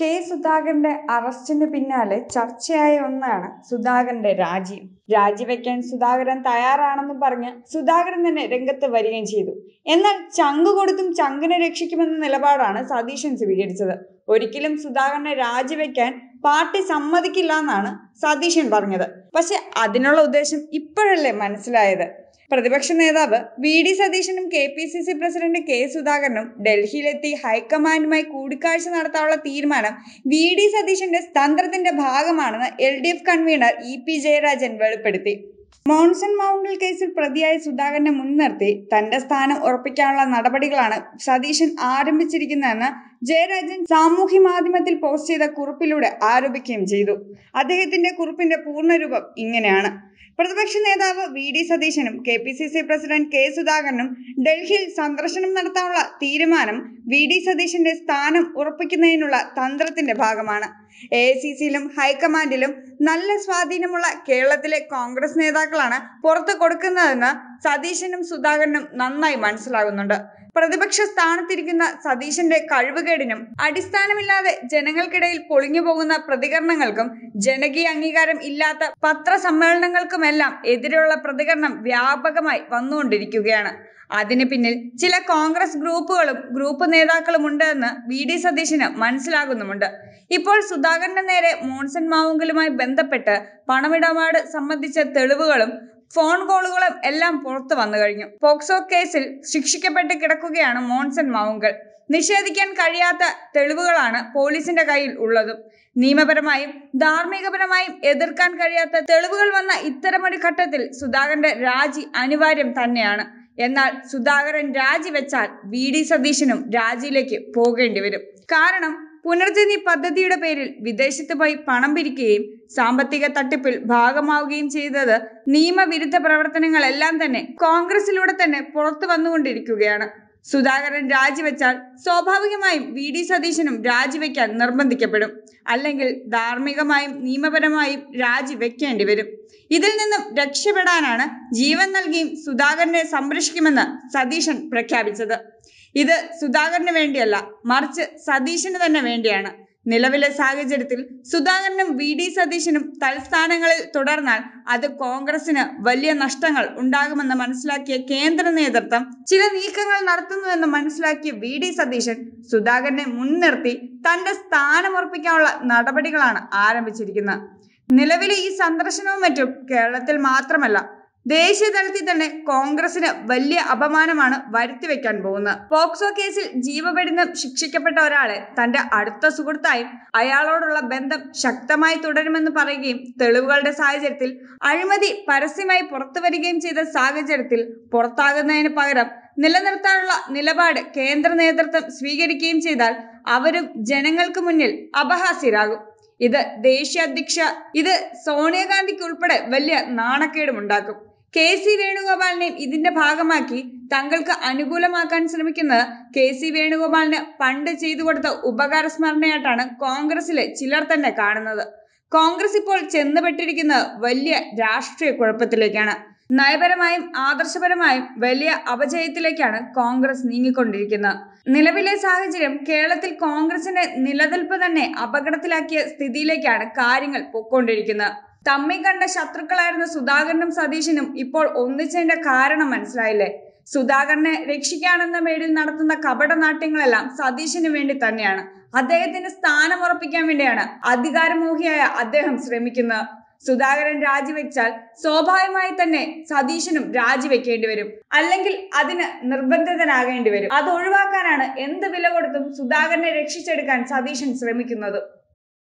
K സുധാകരന്റെ അറസ്റ്റിന് പിന്നാലെ ചർച്ചയായ ഒന്നാണ് സുധാകരന്റെ രാജി രാജിവെക്കാൻ സുധാകരൻ തയ്യാറാണെന്ന് പറഞ്ഞ് സുധാകരൻ തന്നെ രംഗത്ത് വരികയും ചെയ്തു എന്നാൽ ചങ്ക് കൊടുത്തും ചങ്കിനെ രക്ഷിക്കുമെന്ന നിലപാടാണ് സതീശൻ സ്വീകരിച്ചത് ഒരിക്കലും സുധാകരനെ രാജിവെക്കാൻ പാർട്ടി സമ്മതിക്കില്ല എന്നാണ് സതീശൻ പറഞ്ഞത് പക്ഷെ അതിനുള്ള ഉദ്ദേശം ഇപ്പോഴല്ലേ മനസ്സിലായത് പ്രതിപക്ഷ നേതാവ് വി ഡി സതീശനും K P C C president K സുധാകരനും ഡൽഹിയിലെത്തി ഹൈക്കമാൻഡുമായി കൂടിക്കാഴ്ച നടത്താനുള്ള തീരുമാനം വി ഡി സതീശന്റെ തന്ത്രത്തിന്റെ ഭാഗമാണെന്ന് L D F convener E P Jayarajan വെളിപ്പെടുത്തി മോൺസൺ മൗണ്ടൽ കേസിൽ പ്രതിയായ സുധാകരനെ മുൻനിർത്തി തന്റെ സ്ഥാനം ഉറപ്പിക്കാനുള്ള നടപടികളാണ് സതീശൻ ആരംഭിച്ചിരിക്കുന്നതെന്ന് ജയരാജൻ സാമൂഹ്യ മാധ്യമത്തിൽ പോസ്റ്റ് ചെയ്ത കുറിപ്പിലൂടെ ആരോപിക്കുകയും ചെയ്തു അദ്ദേഹത്തിന്റെ കുറിപ്പിന്റെ പൂർണ്ണരൂപം ഇങ്ങനെയാണ് പ്രതിപക്ഷ നേതാവ് വി ഡി സതീശനും K P C C president K സുധാകരനും ഡൽഹിയിൽ സന്ദർശനം നടത്താനുള്ള തീരുമാനം വി ഡി സതീശന്റെ സ്ഥാനം ഉറപ്പിക്കുന്നതിനുള്ള തന്ത്രത്തിന്റെ ഭാഗമാണ് എ സി സിയിലും ഹൈക്കമാൻഡിലും നല്ല സ്വാധീനമുള്ള കേരളത്തിലെ കോൺഗ്രസ് നേതാക്കളാണ് പുറത്തു കൊടുക്കുന്നതെന്ന് സതീശനും സുധാകരനും നന്നായി മനസ്സിലാകുന്നുണ്ട് പ്രതിപക്ഷ സ്ഥാനത്തിരിക്കുന്ന സതീശന്റെ കഴിവുകേടിനും അടിസ്ഥാനമില്ലാതെ ജനങ്ങൾക്കിടയിൽ പൊളിഞ്ഞു പോകുന്ന പ്രതികരണങ്ങൾക്കും ജനകീയ അംഗീകാരം ഇല്ലാത്ത പത്രസമ്മേളനങ്ങൾക്കുമെല്ലാം എതിരെയുള്ള പ്രതികരണം വ്യാപകമായി വന്നുകൊണ്ടിരിക്കുകയാണ് അതിന് പിന്നിൽ ചില കോൺഗ്രസ് ഗ്രൂപ്പുകളും ഗ്രൂപ്പ് നേതാക്കളും എന്ന് വി ഡി സതീശന് മനസ്സിലാകുന്നുമുണ്ട് ഇപ്പോൾ സുധാകരന്റെ നേരെ മോൺസൺ മാവുങ്കലുമായി ബന്ധപ്പെട്ട് പണമിടപാട് സംബന്ധിച്ച തെളിവുകളും ഫോൺ കോളുകളും എല്ലാം പുറത്തു വന്നു കഴിഞ്ഞു പോക്സോ കേസിൽ ശിക്ഷിക്കപ്പെട്ട് കിടക്കുകയാണ് മോൺസൺ മാവുങ്കൽ നിഷേധിക്കാൻ കഴിയാത്ത തെളിവുകളാണ് പോലീസിന്റെ കയ്യിൽ ഉള്ളതും നിയമപരമായും ധാർമ്മികപരമായും എതിർക്കാൻ കഴിയാത്ത തെളിവുകൾ വന്ന ഇത്തരമൊരു ഘട്ടത്തിൽ സുധാകരന്റെ രാജി അനിവാര്യം തന്നെയാണ് എന്നാൽ സുധാകരൻ രാജിവെച്ചാൽ വി ഡി സതീശനും രാജിയിലേക്ക് പോകേണ്ടി വരും കാരണം പുനർജനി പദ്ധതിയുടെ പേരിൽ വിദേശത്ത് പോയി പണം പിരിക്കുകയും സാമ്പത്തിക തട്ടിപ്പിൽ ഭാഗമാവുകയും ചെയ്തത് നിയമവിരുദ്ധ പ്രവർത്തനങ്ങളെല്ലാം തന്നെ കോൺഗ്രസിലൂടെ തന്നെ പുറത്തു വന്നുകൊണ്ടിരിക്കുകയാണ് സുധാകരൻ രാജിവെച്ചാൽ സ്വാഭാവികമായും വി ഡി സതീശനും രാജിവെക്കാൻ നിർബന്ധിക്കപ്പെടും അല്ലെങ്കിൽ ധാർമ്മികമായും നിയമപരമായും രാജിവെക്കേണ്ടി വരും ഇതിൽ നിന്നും രക്ഷപ്പെടാനാണ് ജീവൻ നൽകിയും സുധാകരനെ സംരക്ഷിക്കുമെന്ന് സതീശൻ പ്രഖ്യാപിച്ചത് ഇത് സുധാകരന് വേണ്ടിയല്ല മറിച്ച് സതീശന് തന്നെ വേണ്ടിയാണ് നിലവിലെ സാഹചര്യത്തിൽ സുധാകരനും വി ഡി സതീശനും തൽസ്ഥാനങ്ങളിൽ തുടർന്നാൽ അത് കോൺഗ്രസിന് വലിയ നഷ്ടങ്ങൾ ഉണ്ടാകുമെന്ന് മനസ്സിലാക്കിയ കേന്ദ്ര നേതൃത്വം ചില നീക്കങ്ങൾ നടത്തുന്നുവെന്ന് മനസ്സിലാക്കിയ വി ഡി സതീശൻ സുധാകരനെ മുൻനിർത്തി തന്റെ സ്ഥാനമുറപ്പിക്കാനുള്ള നടപടികളാണ് ആരംഭിച്ചിരിക്കുന്നത് നിലവിലെ ഈ സന്ദർശനവും മറ്റും കേരളത്തിൽ മാത്രമല്ല ദേശീയ തലത്തിൽ തന്നെ കോൺഗ്രസിന് വലിയ അപമാനമാണ് വെക്കാൻ പോകുന്നത് പോക്സോ കേസിൽ ജീവപര്യന്തം ശിക്ഷിക്കപ്പെട്ട ഒരാളെ തന്റെ അടുത്ത സുഹൃത്തായും അയാളോടുള്ള ബന്ധം ശക്തമായി തുടരുമെന്ന് പറയുകയും തെളിവുകളുടെ സാഹചര്യത്തിൽ അഴിമതി പരസ്യമായി പുറത്തു വരികയും ചെയ്ത സാഹചര്യത്തിൽ പുറത്താകുന്നതിന് പകരം നിലനിർത്താനുള്ള നിലപാട് കേന്ദ്ര നേതൃത്വം സ്വീകരിക്കുകയും ചെയ്താൽ അവരും ജനങ്ങൾക്ക് മുന്നിൽ അപഹാസ്യരാകും ഇത് ദേശീയ അധ്യക്ഷ ഇത് സോണിയാഗാന്ധിക്ക് ഉൾപ്പെടെ വലിയ നാണക്കേടുമുണ്ടാക്കും കെ സി വേണുഗോപാലിനെയും ഇതിന്റെ ഭാഗമാക്കി തങ്ങൾക്ക് അനുകൂലമാക്കാൻ ശ്രമിക്കുന്നത് കെ സി വേണുഗോപാലിന് പണ്ട് ചെയ്തു കൊടുത്ത ഉപകാര സ്മരണയായിട്ടാണ് കോൺഗ്രസിലെ ചിലർ തന്നെ കാണുന്നത് കോൺഗ്രസ് ഇപ്പോൾ ചെന്നുപെട്ടിരിക്കുന്നത് വലിയ രാഷ്ട്രീയ കുഴപ്പത്തിലേക്കാണ് നയപരമായും ആദർശപരമായും വലിയ അപജയത്തിലേക്കാണ് കോൺഗ്രസ് നീങ്ങിക്കൊണ്ടിരിക്കുന്നത് നിലവിലെ സാഹചര്യം കേരളത്തിൽ കോൺഗ്രസിന്റെ നിലനിൽപ്പ് തന്നെ അപകടത്തിലാക്കിയ സ്ഥിതിയിലേക്കാണ് കാര്യങ്ങൾ പൊക്കൊണ്ടിരിക്കുന്നത് തമ്മിൽ കണ്ട ശത്രുക്കളായിരുന്ന സുധാകരനും സതീശനും ഇപ്പോൾ ഒന്നിച്ചതിന്റെ കാരണം മനസ്സിലായില്ലേ സുധാകരനെ രക്ഷിക്കാനെന്ന പേരിൽ നടത്തുന്ന കപടനാട്യങ്ങളെല്ലാം സതീശന് വേണ്ടി തന്നെയാണ് അദ്ദേഹത്തിന് സ്ഥാനം ഉറപ്പിക്കാൻ വേണ്ടിയാണ് അധികാരമോഹിയായ അദ്ദേഹം ശ്രമിക്കുന്നത് സുധാകരൻ രാജിവെച്ചാൽ സ്വാഭാവികമായി തന്നെ സതീശനും രാജിവെക്കേണ്ടി വരും അല്ലെങ്കിൽ അതിന് നിർബന്ധിതനാകേണ്ടി വരും അത് ഒഴിവാക്കാനാണ് എന്ത് വില കൊടുത്തും സുധാകരനെ രക്ഷിച്ചെടുക്കാൻ സതീശൻ ശ്രമിക്കുന്നത്